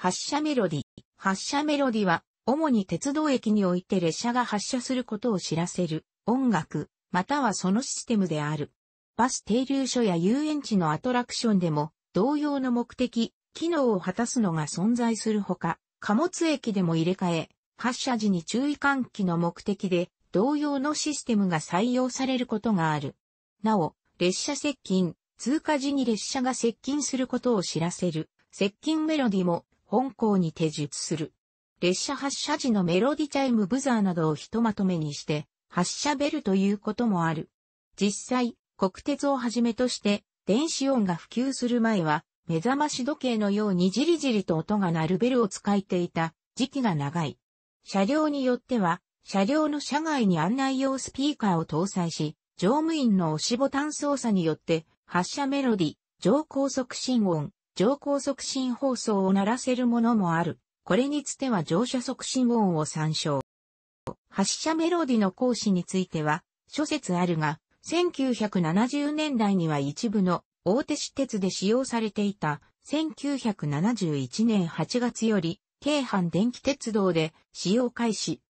発車メロディ。発車メロディは、主に鉄道駅において列車が発車することを知らせる音楽、またはそのシステムである。バス停留所や遊園地のアトラクションでも同様の目的、機能を果たすのが存在するほか、貨物駅でも入れ替え、発車時に注意喚起の目的で同様のシステムが採用されることがある。なお、列車接近、通過時に列車が接近することを知らせる接近メロディも本校に手術する。列車発車時のメロディチャイムブザーなどをひとまとめにして、発車ベルということもある。実際、国鉄をはじめとして、電子音が普及する前は、目覚まし時計のようにじりじりと音が鳴るベルを使っていた時期が長い。車両によっては、車両の車外に案内用スピーカーを搭載し、乗務員の押しボタン操作によって、発車メロディ、乗高速信音、乗降促進放送を鳴らせるものもある。これにつては乗車促進音を参照。発車メロディの講師については、諸説あるが、1970年代には一部の大手私鉄で使用されていた1971年8月より、京阪電気鉄道で使用開始。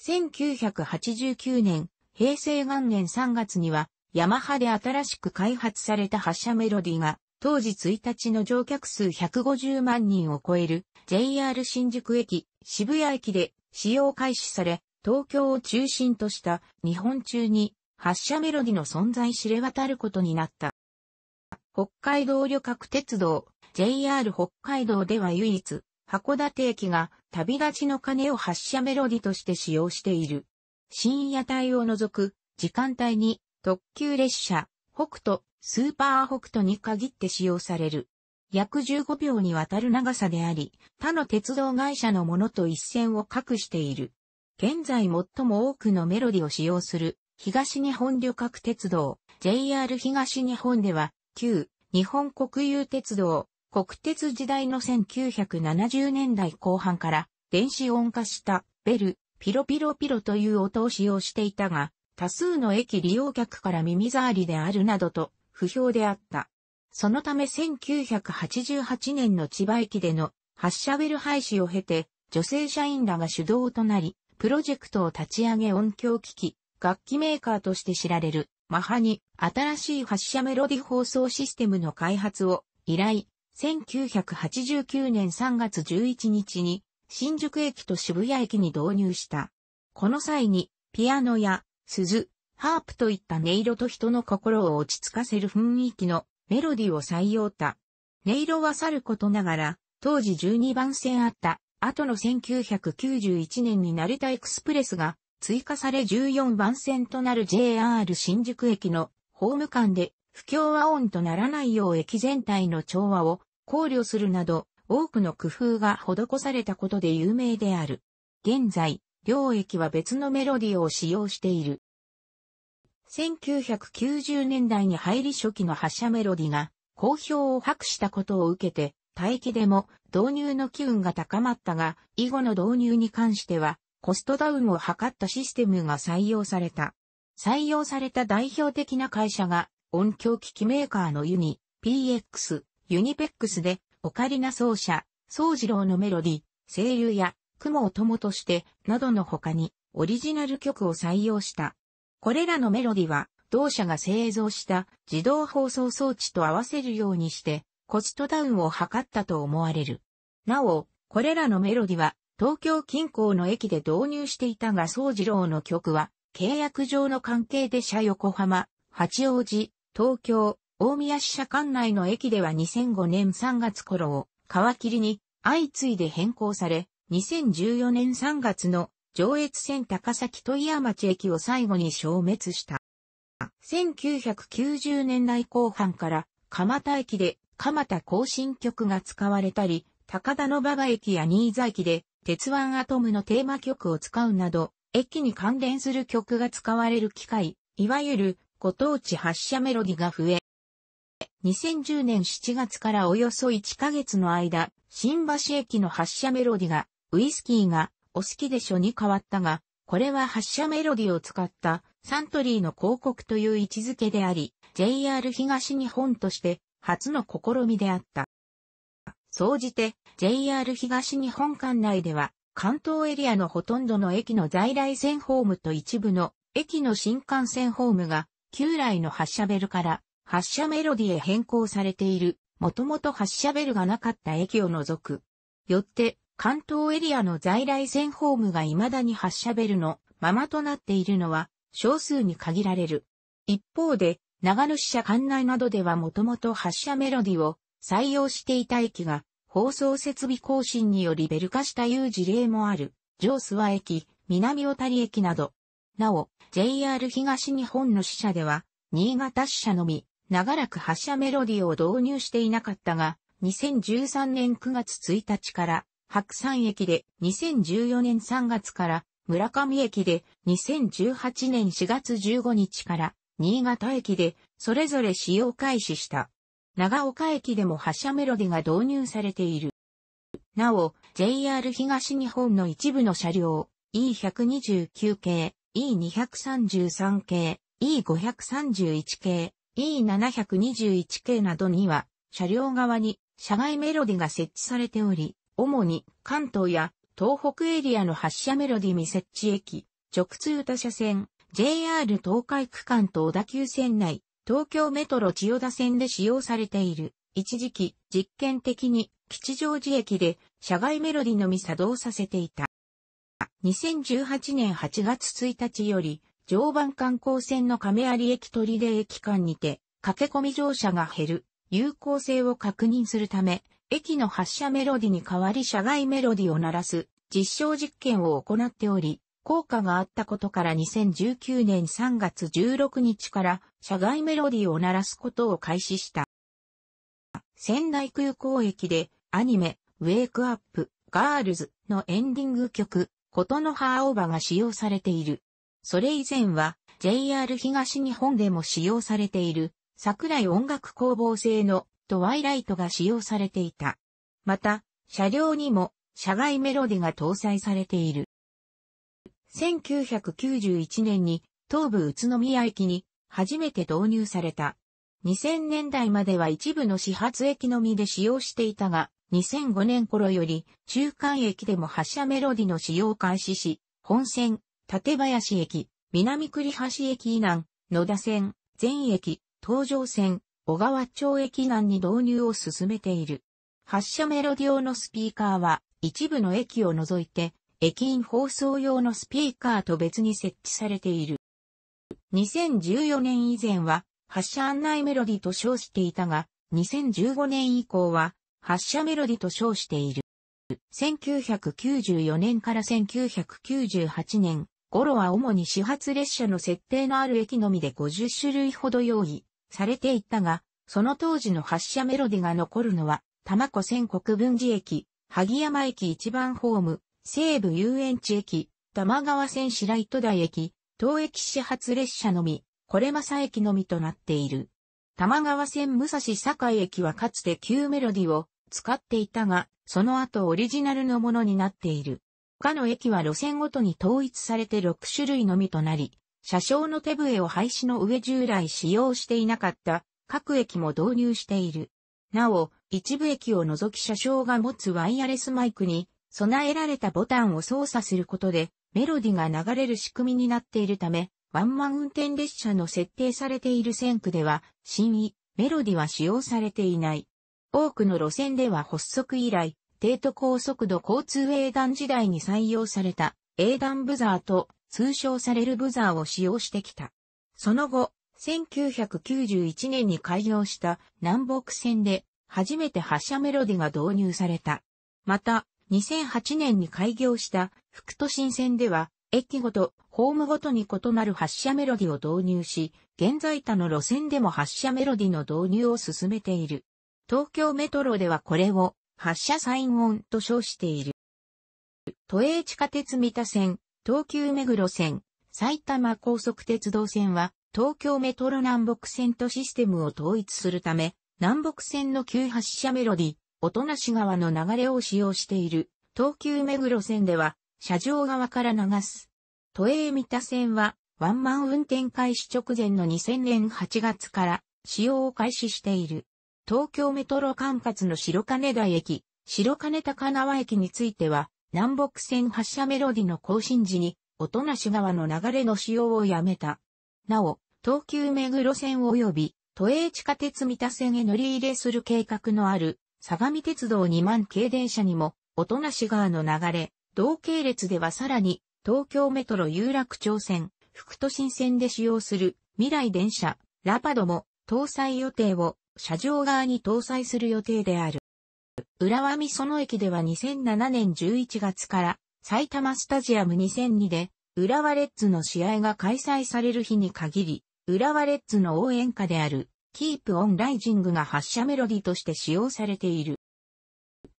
1989年、平成元年3月には、ヤマハで新しく開発された発車メロディが当時1日の乗客数150万人を超える JR 新宿駅、渋谷駅で使用開始され、東京を中心とした日本中に発車メロディの存在知れ渡ることになった。北海道旅客鉄道 JR 北海道では唯一函館駅が旅立ちの鐘を発車メロディとして使用している。深夜帯を除く時間帯に特急列車北斗スーパー北斗に限って使用される。約15秒にわたる長さであり、他の鉄道会社のものと一線を画している。現在最も多くのメロディを使用する、東日本旅客鉄道、JR 東日本では、旧、日本国有鉄道、国鉄時代の1970年代後半から、電子音化した、ベル、ピロピロピロという音を使用していたが、多数の駅利用客から耳障りであるなどと、不評であった。そのため1988年の千葉駅での発射ベル廃止を経て、女性社員らが主導となり、プロジェクトを立ち上げ音響機器、楽器メーカーとして知られる、マハに新しい発射メロディ放送システムの開発を依頼、1989年3月11日に新宿駅と渋谷駅に導入した。この際に、ピアノや鈴、ハープといった音色と人の心を落ち着かせる雰囲気のメロディを採用た。音色はさることながら、当時12番線あった後の1991年に成田エクスプレスが追加され14番線となる JR 新宿駅のホーム間で不協和音とならないよう駅全体の調和を考慮するなど多くの工夫が施されたことで有名である。現在、両駅は別のメロディを使用している。1990年代に入り初期の発車メロディが好評を博したことを受けて、待機でも導入の機運が高まったが、以後の導入に関しては、コストダウンを図ったシステムが採用された。採用された代表的な会社が、音響機器メーカーのユニ、PX、ユニペックスで、オカリナ奏者、宗次郎のメロディ、声優や、雲を友として、などの他に、オリジナル曲を採用した。これらのメロディは、同社が製造した自動放送装置と合わせるようにして、コストダウンを図ったと思われる。なお、これらのメロディは、東京近郊の駅で導入していたが、総二郎の曲は、契約上の関係で社横浜、八王子、東京、大宮支社管内の駅では2005年3月頃を皮切りに相次いで変更され、2014年3月の上越線高崎富山町駅を最後に消滅した。1990年代後半から蒲田駅で蒲田行進曲が使われたり、高田の馬場駅や新座駅で鉄腕アトムのテーマ曲を使うなど、駅に関連する曲が使われる機会、いわゆるご当地発車メロディが増え、2010年7月からおよそ1ヶ月の間、新橋駅の発車メロディが、ウイスキーがお好きでしょに変わったが、これは発射メロディを使ったサントリーの広告という位置づけであり、JR 東日本として初の試みであった。総じて JR 東日本管内では関東エリアのほとんどの駅の在来線ホームと一部の駅の新幹線ホームが旧来の発車ベルから発車メロディへ変更されている、もともと発車ベルがなかった駅を除く。よって関東エリアの在来線ホームが未だに発車ベルのままとなっているのは少数に限られる。一方で、長野支社管内などではもともと発車メロディを採用していた駅が放送設備更新によりベル化したいう事例もある、上諏訪駅、南小谷駅など。なお、JR 東日本の支社では、新潟支社のみ、長らく発車メロディを導入していなかったが、2013年9月1日から白山駅で2014年3月から村上駅で2018年4月15日から新潟駅でそれぞれ使用開始した。長岡駅でも発車メロディが導入されている。なお、JR 東日本の一部の車両、E129 系、E233 系、E531 系、E721 系などには、車両側に車外メロディが設置されており、主に関東や東北エリアの発車メロディミ設置駅、直通他社線、JR 東海区間と小田急線内、東京メトロ千代田線で使用されている。一時期、実験的に吉祥寺駅で社外メロディのみ作動させていた。2018年8月1日より、常磐観光線の亀有駅取リ駅間にて、駆け込み乗車が減る、有効性を確認するため、駅の発車メロディに代わり車外メロディを鳴らす実証実験を行っており、効果があったことから2019年3月16日から車外メロディを鳴らすことを開始した。仙台空港駅でアニメ、ウェイクアップ、ガールズのエンディング曲、ことの葉バーが使用されている。それ以前は JR 東日本でも使用されている桜井音楽工房製のトワイライトが使用されていた。また、車両にも車外メロディが搭載されている。1991年に東武宇都宮駅に初めて導入された。2000年代までは一部の始発駅のみで使用していたが、2005年頃より中間駅でも発車メロディの使用開始し、本線、館林駅、南栗橋駅以南、野田線、全駅、東上線、小川町駅南に導入を進めている。発車メロディオのスピーカーは一部の駅を除いて駅員放送用のスピーカーと別に設置されている。2014年以前は発車案内メロディと称していたが、2015年以降は発車メロディと称している。1994年から1998年頃は主に始発列車の設定のある駅のみで50種類ほど用意。されていったが、その当時の発車メロディが残るのは、玉子線国分寺駅、萩山駅一番ホーム、西武遊園地駅、玉川線白糸台駅、当駅始発列車のみ、これまさ駅のみとなっている。玉川線武蔵境駅はかつて旧メロディを使っていたが、その後オリジナルのものになっている。他の駅は路線ごとに統一されて6種類のみとなり、車掌の手笛を廃止の上従来使用していなかった各駅も導入している。なお、一部駅を除き車掌が持つワイヤレスマイクに備えられたボタンを操作することでメロディが流れる仕組みになっているため、ワンマン運転列車の設定されている線区では、新意、メロディは使用されていない。多くの路線では発足以来、低都高速度交通営団時代に採用された、営団ブザーと通称されるブザーを使用してきた。その後、1991年に開業した南北線で初めて発車メロディが導入された。また、2008年に開業した福都新線では、駅ごと、ホームごとに異なる発車メロディを導入し、現在他の路線でも発車メロディの導入を進めている。東京メトロではこれを発車サイン音と称している。都営地下鉄三田線、東急目黒線、埼玉高速鉄道線は、東京メトロ南北線とシステムを統一するため、南北線の急発車メロディ、音無川の流れを使用している、東急目黒線では、車上側から流す。都営三田線は、ワンマン運転開始直前の2000年8月から使用を開始している。東京メトロ管轄の白金台駅、白金高輪駅については、南北線発車メロディの更新時に、音無川の流れの使用をやめた。なお、東急目黒線及び、都営地下鉄三田線へ乗り入れする計画のある、相模鉄道2万系電車にも、音無川の流れ、同系列ではさらに、東京メトロ有楽町線、副都心線で使用する未来電車、ラパドも搭載予定を車上側に搭載する予定である。浦和美園駅では2007年11月から埼玉スタジアム2002で浦和レッズの試合が開催される日に限り、浦和レッズの応援歌であるキープオンライジングが発車メロディとして使用されている。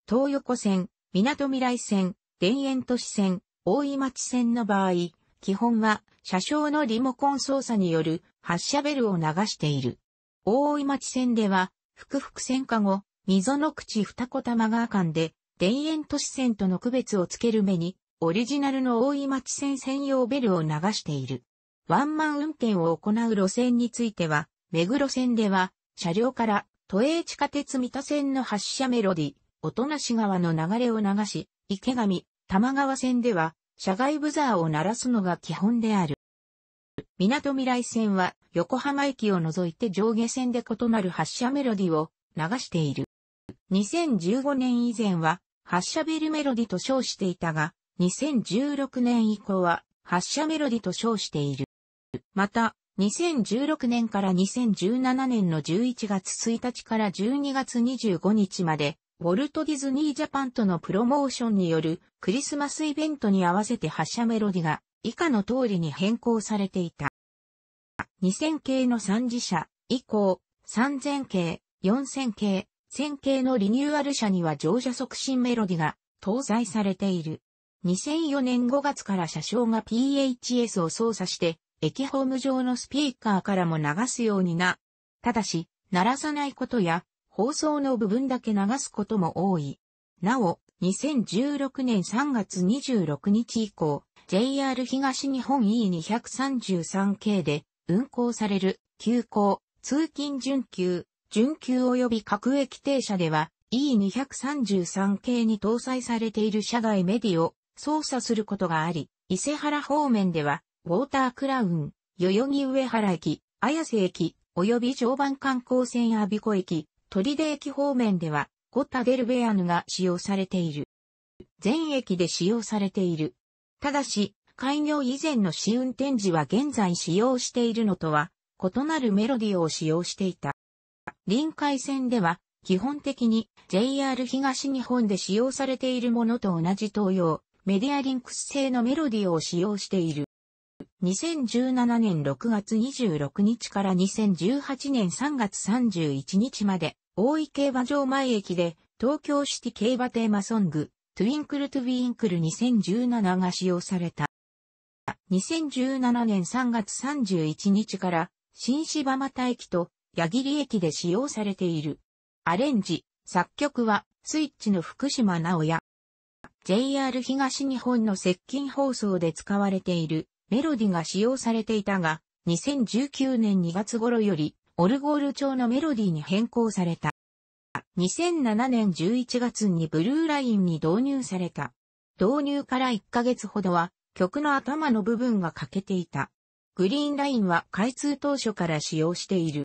東横線、港未来線、田園都市線、大井町線の場合、基本は車掌のリモコン操作による発車ベルを流している。大井町線では、複々線下後、溝の口二子玉川間で、田園都市線との区別をつける目に、オリジナルの大井町線専用ベルを流している。ワンマン運転を行う路線については、目黒線では、車両から、都営地下鉄三田線の発車メロディ、音無川の流れを流し、池上、玉川線では、車外ブザーを鳴らすのが基本である。港未来線は、横浜駅を除いて上下線で異なる発車メロディを流している。2015年以前は、発射ベルメロディと称していたが、2016年以降は、発射メロディと称している。また、2016年から2017年の11月1日から12月25日まで、ウォルト・ディズニー・ジャパンとのプロモーションによるクリスマスイベントに合わせて発射メロディが以下の通りに変更されていた。2000系の三次車以降、3000系、4000系、線形のリニューアル車には乗車促進メロディが搭載されている。2004年5月から車掌が PHS を操作して、駅ホーム上のスピーカーからも流すようにな。ただし、鳴らさないことや、放送の部分だけ流すことも多い。なお、2016年3月26日以降、JR 東日本 E233 系で運行される急行、通勤準急、準急及び各駅停車では E233 系に搭載されている車外メディを操作することがあり、伊勢原方面では、ウォータークラウン、代々木上原駅、綾瀬駅、及び常磐観光船阿鼻子駅、鳥出駅方面では、ゴタデルベアヌが使用されている。全駅で使用されている。ただし、開業以前の試運転時は現在使用しているのとは、異なるメロディを使用していた。臨海線では、基本的に JR 東日本で使用されているものと同じ東洋、メディアリンクス製のメロディを使用している。2017年6月26日から2018年3月31日まで、大井競馬場前駅で、東京シティ競馬テーマソング、トゥインクルトゥインクル2017が使用された。2017年3月31日から、新柴又駅と矢切駅で使用されている。アレンジ、作曲は、スイッチの福島直也。JR 東日本の接近放送で使われているメロディが使用されていたが、2019年2月頃より、オルゴール調のメロディに変更された。2007年11月にブルーラインに導入された。導入から1ヶ月ほどは、曲の頭の部分が欠けていた。グリーンラインは開通当初から使用している。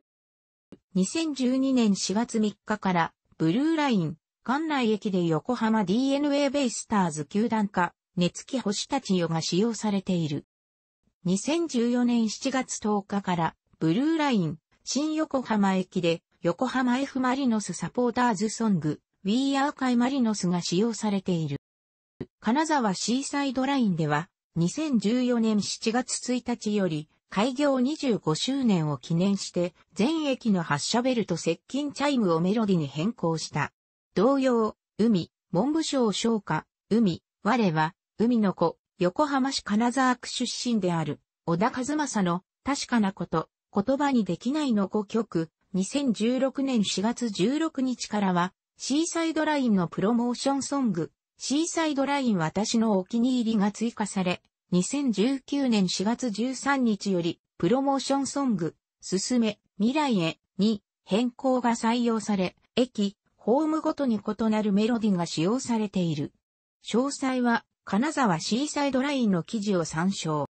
2012年4月3日から、ブルーライン、館内駅で横浜 DNA ベイスターズ球団化、熱気星たちよが使用されている。2014年7月10日から、ブルーライン、新横浜駅で、横浜 F マリノスサポーターズソング、We Are イマリノスが使用されている。金沢シーサイドラインでは、2014年7月1日より、開業25周年を記念して全駅の発車ベルと接近チャイムをメロディに変更した。同様、海、文部省昇華、海、我は、海の子、横浜市金沢区出身である、小田和正の、確かなこと、言葉にできないの5曲、2016年4月16日からは、シーサイドラインのプロモーションソング、シーサイドライン私のお気に入りが追加され、2019年4月13日より、プロモーションソング、すすめ、未来へ、に、変更が採用され、駅、ホームごとに異なるメロディが使用されている。詳細は、金沢シーサイドラインの記事を参照。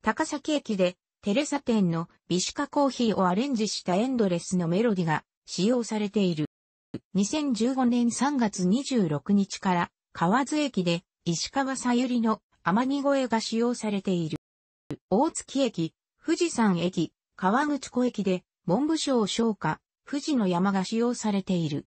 高崎駅で、テレサ店のビシカコーヒーをアレンジしたエンドレスのメロディが使用されている。2015年3月26日から、河津駅で石川さゆりの天城越えが使用されている。大月駅、富士山駅、川口湖駅で、文部省昇華、富士の山が使用されている。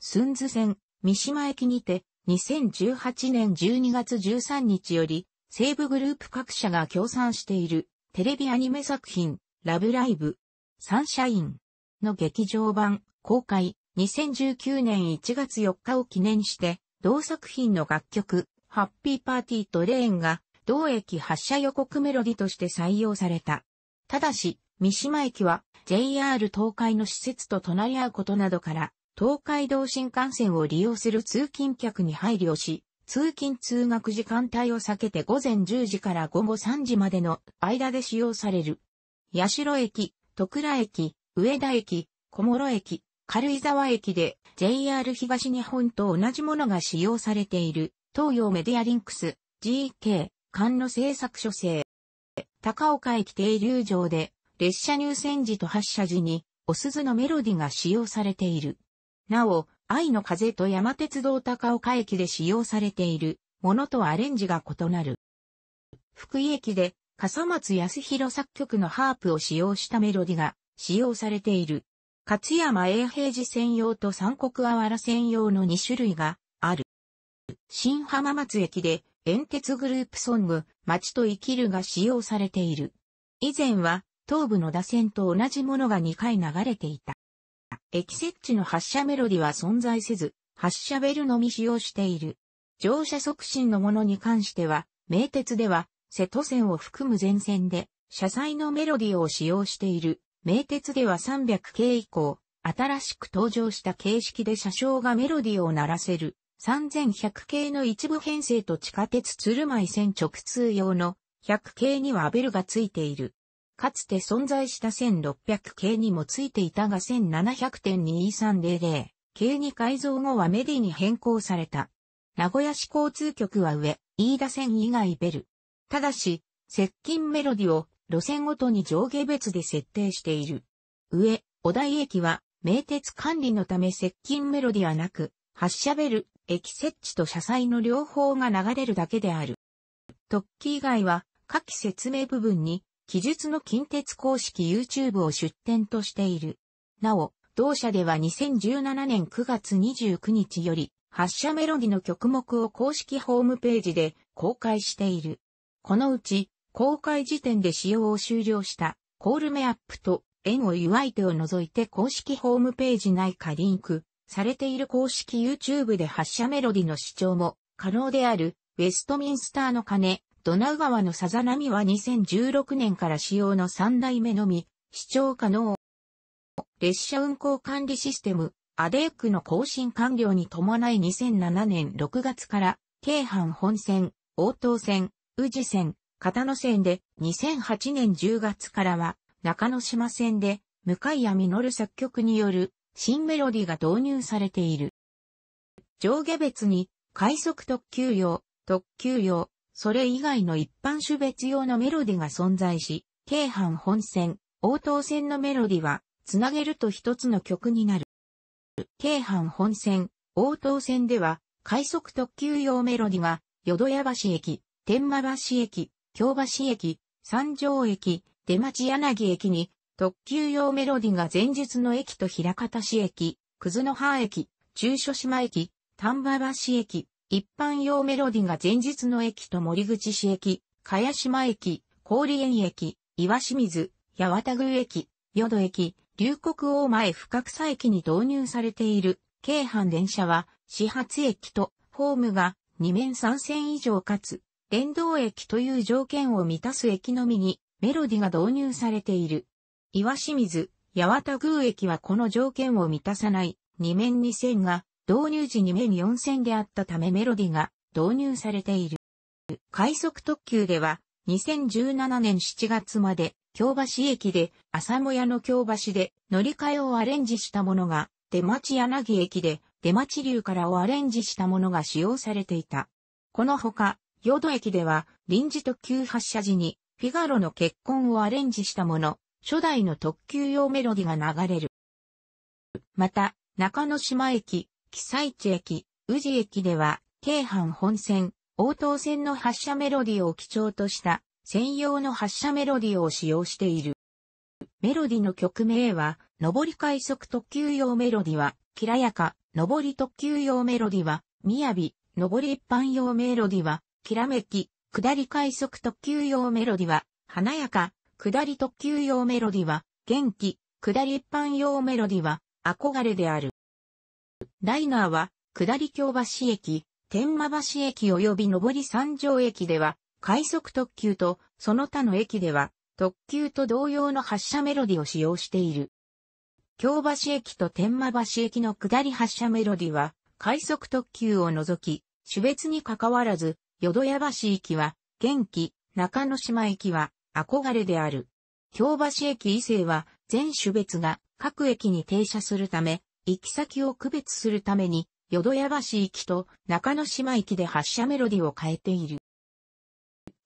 寸津線、三島駅にて、2018年12月13日より、西部グループ各社が協賛している、テレビアニメ作品、ラブライブ、サンシャインの劇場版、公開、2019年1月4日を記念して、同作品の楽曲、ハッピーパーティーとレーンが、同駅発車予告メロディとして採用された。ただし、三島駅は JR 東海の施設と隣り合うことなどから、東海道新幹線を利用する通勤客に配慮し、通勤通学時間帯を避けて午前10時から午後3時までの間で使用される。八代駅、徳倉駅、上田駅、小諸駅、軽井沢駅で JR 東日本と同じものが使用されている。東洋メディアリンクス、GK、館の制作所制。高岡駅停留場で、列車入線時と発車時に、お鈴のメロディが使用されている。なお、愛の風と山鉄道高岡駅で使用されているものとアレンジが異なる。福井駅で、笠松康弘作曲のハープを使用したメロディが使用されている。勝山永平寺専用と三国あわら専用の2種類が新浜松駅で、煙鉄グループソング、街と生きるが使用されている。以前は、東部の打線と同じものが2回流れていた。駅設置の発車メロディは存在せず、発車ベルのみ使用している。乗車促進のものに関しては、名鉄では、瀬戸線を含む全線で、車載のメロディを使用している。名鉄では300系以降、新しく登場した形式で車掌がメロディを鳴らせる3100系の一部編成と地下鉄鶴舞線直通用の100系にはベルがついている。かつて存在した1600系にもついていたが1700.2300系に改造後はメディに変更された。名古屋市交通局は上、飯田線以外ベル。ただし、接近メロディを路線ごとに上下別で設定している。上、小台駅は、名鉄管理のため接近メロディはなく、発車ベル、駅設置と車載の両方が流れるだけである。特記以外は、下記説明部分に、記述の近鉄公式 YouTube を出展としている。なお、同社では2017年9月29日より、発車メロディの曲目を公式ホームページで公開している。このうち、公開時点で使用を終了したコールメアップと縁を祝い手を除いて公式ホームページ内かリンク、されている公式 YouTube で発射メロディの視聴も可能である、ウェストミンスターの鐘、ドナウ川のさざ波は2016年から使用の3代目のみ、視聴可能。列車運行管理システム、アデークの更新完了に伴い2007年6月から、京阪本線、応答線、宇治線、片野線で、2008年10月からは、中野島線で、向谷実作曲による新メロディが導入されている。上下別に、快速特急用、特急用、それ以外の一般種別用のメロディが存在し、京阪本線、応答線のメロディは、つなげると一つの曲になる。京阪本線、応答線では、快速特急用メロディが、淀屋橋駅、天満橋駅、京橋駅、三条駅、出町柳駅に特急用メロディが前述の駅と平方市駅、葛の葉駅、中書島駅、丹波橋駅、一般用メロディが前日の駅と森口市駅、茅島駅、郡園駅、岩清水、八幡宮駅、淀駅、龍谷大前深草駅に導入されている、京阪電車は、始発駅と、ホームが、2面3線以上かつ、電動駅という条件を満たす駅のみに、メロディが導入されている。岩清水、八幡宮駅はこの条件を満たさない2面2線が導入時2面4線であったためメロディが導入されている。快速特急では2017年7月まで京橋駅で朝もやの京橋で乗り換えをアレンジしたものが出町柳駅で出町流からをアレンジしたものが使用されていた。このほか、淀駅では臨時特急発車時にフィガロの結婚をアレンジしたもの、初代の特急用メロディが流れる。また、中之島駅、木西地駅、宇治駅では、京阪本線、応答線の発車メロディを基調とした専用の発車メロディを使用している。メロディの曲名は、上り快速特急用メロディは、きらやか、上り特急用メロディは、みやび、上り一般用メロディは、きらめき、下り快速特急用メロディは、華やか、下り特急用メロディは、元気、下り一般用メロディは、憧れである。ライナーは、下り京橋駅、天満橋駅及び上り三条駅では、快速特急と、その他の駅では、特急と同様の発車メロディを使用している。京橋駅と天満橋駅の下り発車メロディは、快速特急を除き、種別に関わらず、淀屋橋駅は、元気、中之島駅は、憧れである。京橋駅伊勢は全種別が各駅に停車するため、行き先を区別するために、淀屋橋駅と中之島駅で発車メロディを変えている。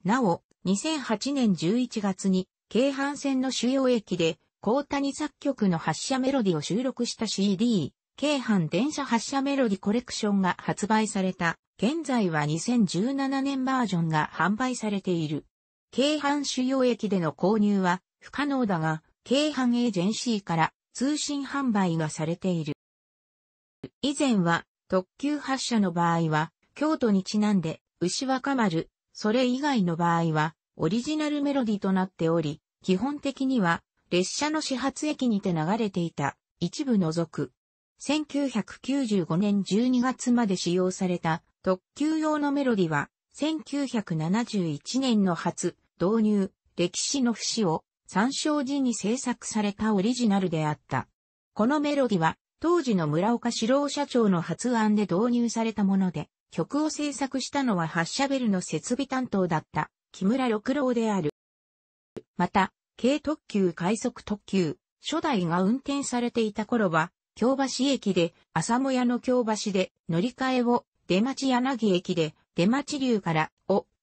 なお、2008年11月に、京阪線の主要駅で、高谷作曲の発車メロディを収録した CD、京阪電車発車メロディコレクションが発売された、現在は2017年バージョンが販売されている。京阪主要駅での購入は不可能だが、京阪エージェンシーから通信販売がされている。以前は特急発車の場合は、京都にちなんで、牛若丸、それ以外の場合は、オリジナルメロディとなっており、基本的には、列車の始発駅にて流れていた、一部除く。1995年12月まで使用された特急用のメロディは、1971年の初、導入、歴史の節を参照時に制作されたオリジナルであった。このメロディは、当時の村岡志郎社長の発案で導入されたもので、曲を制作したのは発車ベルの設備担当だった木村六郎である。また、軽特急快速特急、初代が運転されていた頃は、京橋駅で、朝もやの京橋で乗り換えを、出町柳駅で、出町流から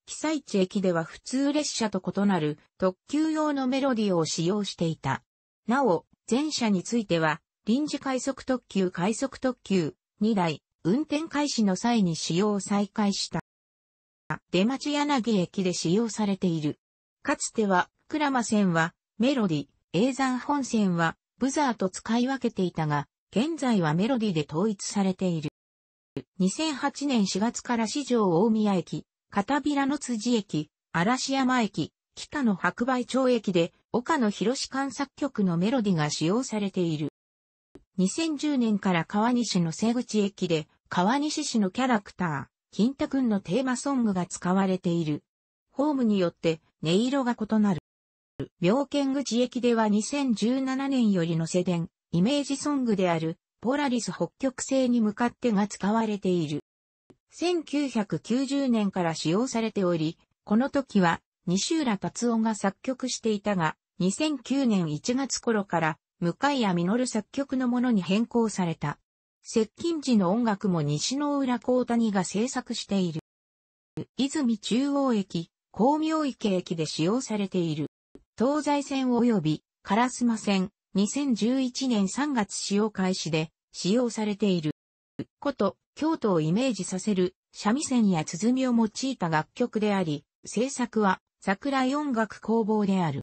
被災地駅では普通列車と異なる特急用のメロディを使用していた。なお、全車については、臨時快速特急快速特急2台、運転開始の際に使用を再開した。出町柳駅で使用されている。かつては、鞍間線はメロディ、永山本線はブザーと使い分けていたが、現在はメロディで統一されている。2008年4月から市場大宮駅、片平の辻駅、嵐山駅、北の白梅町駅で、岡野博士観作局のメロディが使用されている。2010年から川西の瀬口駅で、川西市のキャラクター、金太くんのテーマソングが使われている。ホームによって音色が異なる。妙見口駅では2017年よりの世伝、イメージソングである、ポラリス北極星に向かってが使われている。1990年から使用されており、この時は西浦達夫が作曲していたが、2009年1月頃から向谷実作曲のものに変更された。接近時の音楽も西の浦高谷が制作している。泉中央駅、光明池駅で使用されている。東西線及び烏丸線、2011年3月使用開始で使用されている。こと、京都をイメージさせる三味線や鼓を用いた楽曲であり、制作は桜井音楽工房である。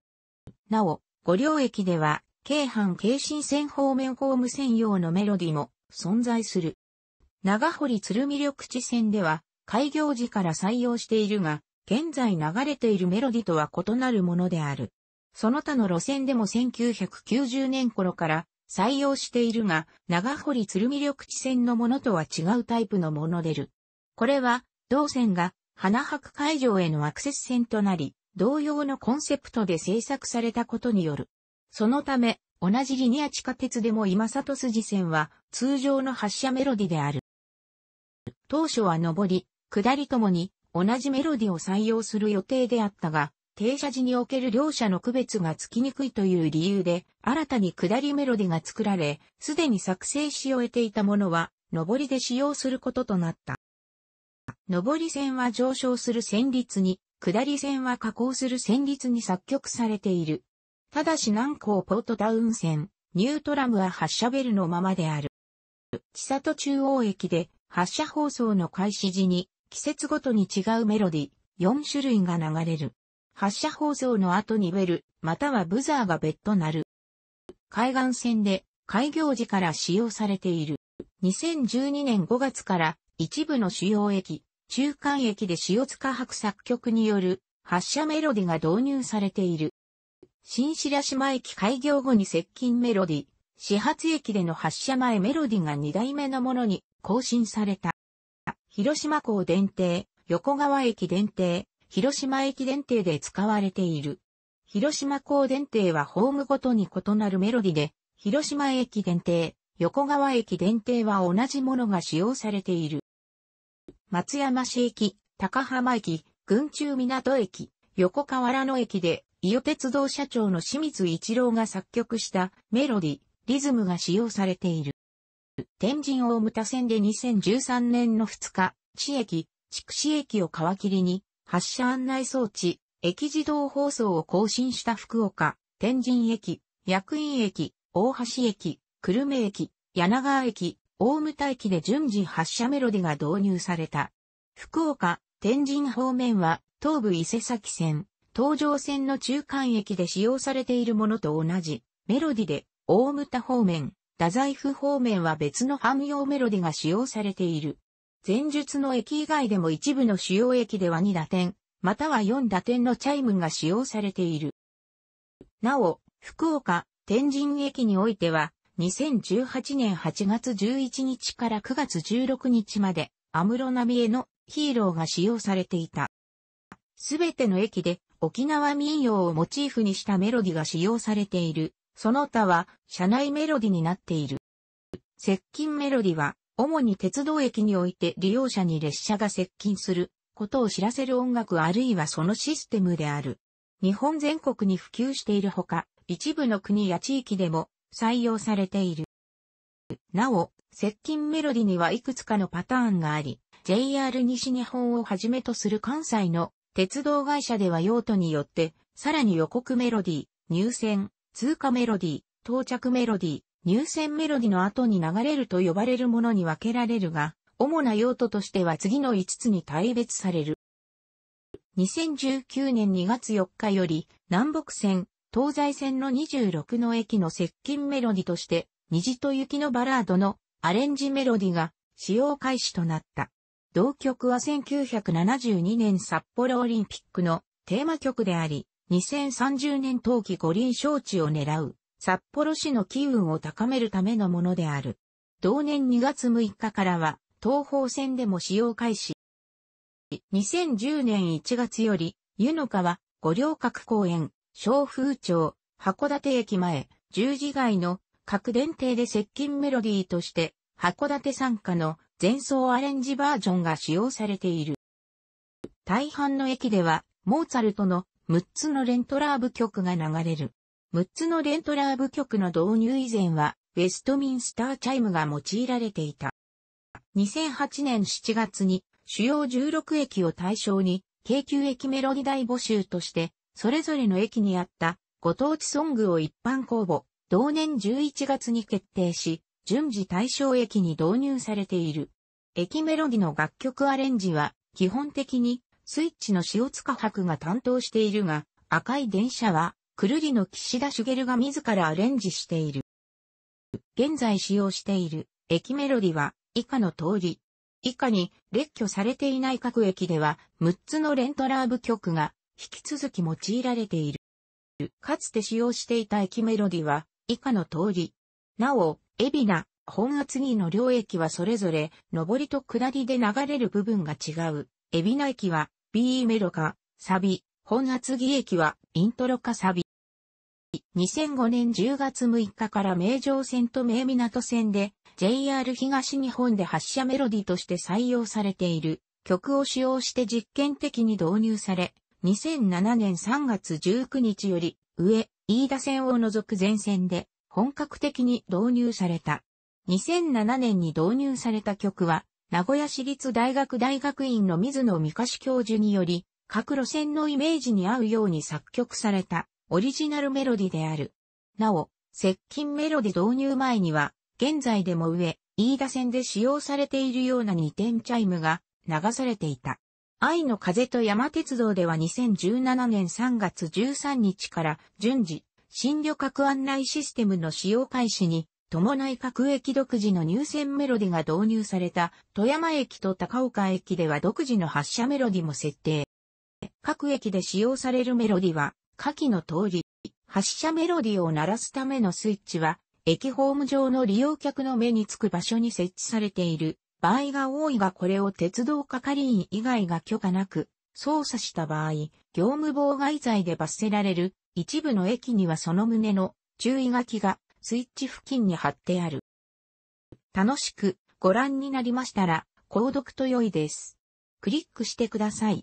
なお、五両駅では、京阪京新線方面ホーム専用のメロディも存在する。長堀鶴見緑地線では、開業時から採用しているが、現在流れているメロディとは異なるものである。その他の路線でも1990年頃から採用しているが、長堀鶴見緑地線のものとは違うタイプのモノレる。ル。これは、同線が花博会場へのアクセス線となり、同様のコンセプトで制作されたことによる。そのため、同じリニア地下鉄でも今里筋線は通常の発車メロディである。当初は上り、下りともに同じメロディを採用する予定であったが、停車時における両者の区別がつきにくいという理由で、新たに下りメロディが作られ、すでに作成し終えていたものは、上りで使用することとなった。上り線は上昇する旋律に、下り線は下降する旋律に作曲されている。ただし南港ポートダウン線、ニュートラムは発車ベルのままである。千里中央駅で発車放送の開始時に季節ごとに違うメロディ、4種類が流れる。発射放送の後にウェル、またはブザーが別となる。海岸線で開業時から使用されている。2012年5月から一部の主要駅、中間駅で塩塚白作曲による発射メロディが導入されている。新白島駅開業後に接近メロディ、始発駅での発車前メロディが2代目のものに更新された。広島港電停、横川駅電停、広島駅電停で使われている。広島港電停はホームごとに異なるメロディで、広島駅電停、横川駅電停は同じものが使用されている。松山市駅、高浜駅、群中港駅、横河原野駅で、伊予鉄道社長の清水一郎が作曲したメロディ、リズムが使用されている。天神大牟田線で2013年の2日、市駅、筑紫駅を皮切りに、発車案内装置、駅自動放送を更新した福岡、天神駅、役員駅、大橋駅、久留米駅、柳川駅、大牟田駅で順次発車メロディが導入された。福岡、天神方面は東武伊勢崎線、東上線の中間駅で使用されているものと同じメロディで大牟田方面、太宰府方面は別の汎用メロディが使用されている。前述の駅以外でも一部の主要駅では2打点、または4打点のチャイムが使用されている。なお、福岡、天神駅においては、2018年8月11日から9月16日まで、アムロナミエのヒーローが使用されていた。すべての駅で沖縄民謡をモチーフにしたメロディが使用されている。その他は、車内メロディになっている。接近メロディは、主に鉄道駅において利用者に列車が接近することを知らせる音楽あるいはそのシステムである。日本全国に普及しているほか、一部の国や地域でも採用されている。なお、接近メロディにはいくつかのパターンがあり、JR 西日本をはじめとする関西の鉄道会社では用途によって、さらに予告メロディ、入線、通過メロディ、到着メロディ、入選メロディの後に流れると呼ばれるものに分けられるが、主な用途としては次の5つに大別される。2019年2月4日より、南北線、東西線の26の駅の接近メロディとして、虹と雪のバラードのアレンジメロディが使用開始となった。同曲は1972年札幌オリンピックのテーマ曲であり、2030年冬季五輪招致を狙う札幌市の機運を高めるためのものである。同年2月6日からは、東方線でも使用開始。2010年1月より、湯の川、五稜郭公園、小風町、函館駅前、十字街の各電停で接近メロディーとして、函館参加の前奏アレンジバージョンが使用されている。大半の駅では、モーツァルトの6つのレントラーブ曲が流れる。6つのレントラー部曲の導入以前は、ウェストミンスターチャイムが用いられていた。2008年7月に、主要16駅を対象に、京急駅メロディ大募集として、それぞれの駅にあったご当地ソングを一般公募、同年11月に決定し、順次対象駅に導入されている。駅メロディの楽曲アレンジは、基本的にスイッチの塩塚博が担当しているが、赤い電車はくるりの岸田茂が自らアレンジしている。現在使用している駅メロディは以下の通り。以下に列挙されていない各駅では6つのレントラーブ曲が引き続き用いられている。かつて使用していた駅メロディは以下の通り。なお、海老名、本厚木の両駅はそれぞれ上りと下りで流れる部分が違う。海老名駅は B メロかサビ、本厚木駅はイントロかサビ。2005年10月6日から名城線と名港線で JR 東日本で発車メロディとして採用されている曲を使用して実験的に導入され、2007年3月19日より上、飯田線を除く全線で本格的に導入された。2007年に導入された曲は、名古屋市立大学大学院の水野三橋教授により、各路線のイメージに合うように作曲されたオリジナルメロディである。なお、接近メロディ導入前には、現在でも上、飯田線で使用されているような2点チャイムが流されていた。愛の風と山鉄道では2017年3月13日から順次、新旅客案内システムの使用開始に伴い各駅独自の入線メロディが導入された富山駅と高岡駅では独自の発車メロディも設定。各駅で使用されるメロディは、下記の通り、発車メロディを鳴らすためのスイッチは、駅ホーム上の利用客の目につく場所に設置されている場合が多いがこれを鉄道係員以外が許可なく操作した場合、業務妨害罪で罰せられる一部の駅にはその旨の注意書きがスイッチ付近に貼ってある。楽しくご覧になりましたら、購読と良いです。クリックしてください。